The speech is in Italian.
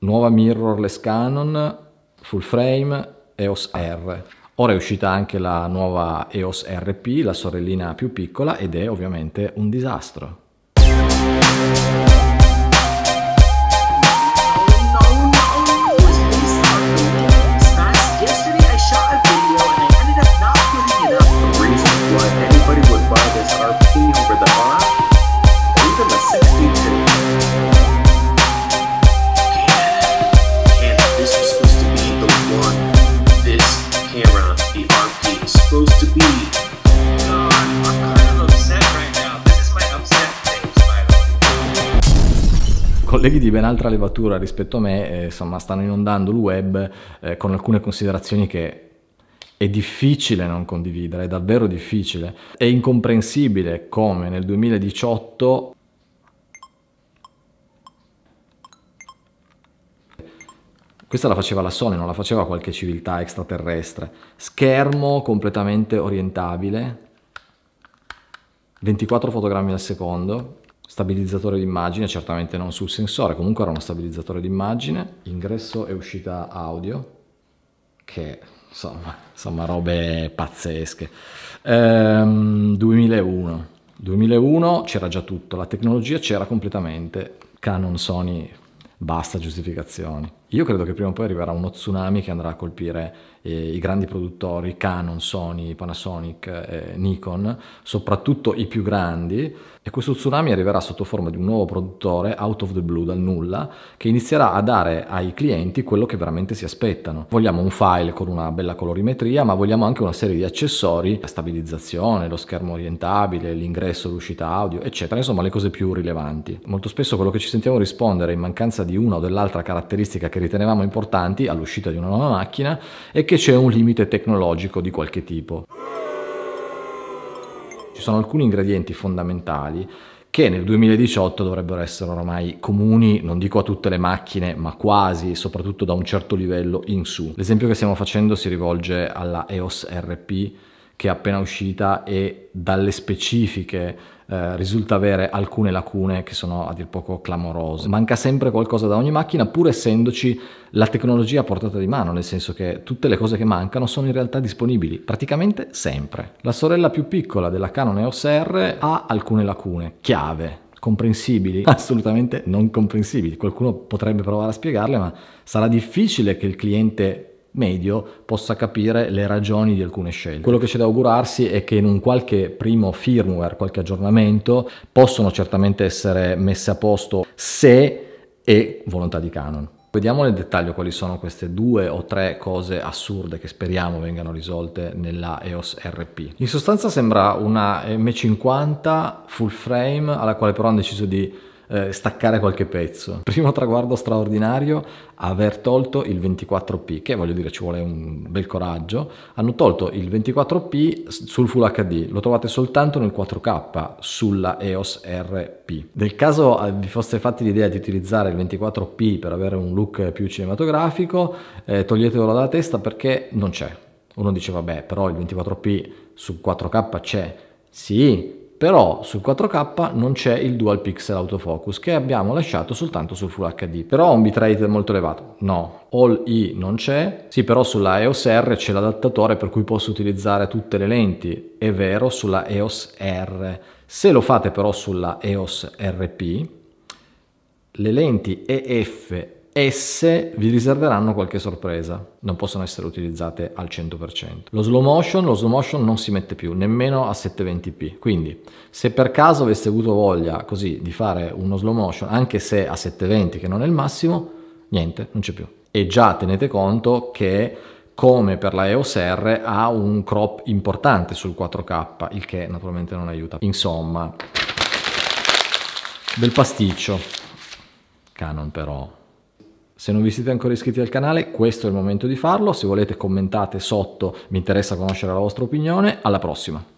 nuova mirrorless Canon, full frame, EOS R. Ora è uscita anche la nuova EOS RP, la sorellina più piccola, ed è ovviamente un disastro. Música colleghi di ben altra levatura rispetto a me, eh, insomma, stanno inondando il web eh, con alcune considerazioni che è difficile non condividere, è davvero difficile. È incomprensibile come nel 2018 Questa la faceva la Sony, non la faceva qualche civiltà extraterrestre. Schermo completamente orientabile, 24 fotogrammi al secondo, stabilizzatore d'immagine, certamente non sul sensore, comunque era uno stabilizzatore d'immagine, ingresso e uscita audio, che insomma, insomma robe pazzesche. Ehm, 2001. 2001 c'era già tutto, la tecnologia c'era completamente, Canon, Sony, basta giustificazioni. Io credo che prima o poi arriverà uno tsunami che andrà a colpire eh, i grandi produttori, Canon, Sony, Panasonic, eh, Nikon, soprattutto i più grandi, e questo tsunami arriverà sotto forma di un nuovo produttore, out of the blue, dal nulla, che inizierà a dare ai clienti quello che veramente si aspettano. Vogliamo un file con una bella colorimetria, ma vogliamo anche una serie di accessori, la stabilizzazione, lo schermo orientabile, l'ingresso, l'uscita audio, eccetera, insomma le cose più rilevanti. Molto spesso quello che ci sentiamo rispondere in mancanza di una o dell'altra caratteristica che che ritenevamo importanti all'uscita di una nuova macchina e che c'è un limite tecnologico di qualche tipo. Ci sono alcuni ingredienti fondamentali che nel 2018 dovrebbero essere ormai comuni, non dico a tutte le macchine, ma quasi, soprattutto da un certo livello in su. L'esempio che stiamo facendo si rivolge alla EOS RP che è appena uscita e dalle specifiche eh, risulta avere alcune lacune che sono a dir poco clamorose. Manca sempre qualcosa da ogni macchina pur essendoci la tecnologia a portata di mano, nel senso che tutte le cose che mancano sono in realtà disponibili praticamente sempre. La sorella più piccola della Canon EOS R ha alcune lacune, chiave, comprensibili? Assolutamente non comprensibili. Qualcuno potrebbe provare a spiegarle, ma sarà difficile che il cliente medio possa capire le ragioni di alcune scelte. Quello che c'è da augurarsi è che in un qualche primo firmware, qualche aggiornamento, possono certamente essere messe a posto se e volontà di Canon. Vediamo nel dettaglio quali sono queste due o tre cose assurde che speriamo vengano risolte nella EOS RP. In sostanza sembra una M50 full frame alla quale però hanno deciso di eh, staccare qualche pezzo. Primo traguardo straordinario, aver tolto il 24p, che voglio dire ci vuole un bel coraggio. Hanno tolto il 24p sul Full HD, lo trovate soltanto nel 4K sulla EOS RP. Nel caso eh, vi foste fatti l'idea di utilizzare il 24p per avere un look più cinematografico, eh, toglietelo dalla testa perché non c'è. Uno dice vabbè, però il 24p su 4K c'è. Sì, però sul 4K non c'è il dual pixel autofocus che abbiamo lasciato soltanto sul Full HD però ha un bitrate molto elevato no All E non c'è sì però sulla EOS R c'è l'adattatore per cui posso utilizzare tutte le lenti è vero sulla EOS R se lo fate però sulla EOS RP le lenti EF esse vi riserveranno qualche sorpresa, non possono essere utilizzate al 100%. Lo slow motion, lo slow motion non si mette più, nemmeno a 720p, quindi se per caso aveste avuto voglia così di fare uno slow motion, anche se a 720 che non è il massimo, niente, non c'è più. E già tenete conto che come per la EOS R ha un crop importante sul 4K, il che naturalmente non aiuta. Insomma, bel pasticcio. Canon però se non vi siete ancora iscritti al canale, questo è il momento di farlo. Se volete commentate sotto, mi interessa conoscere la vostra opinione. Alla prossima!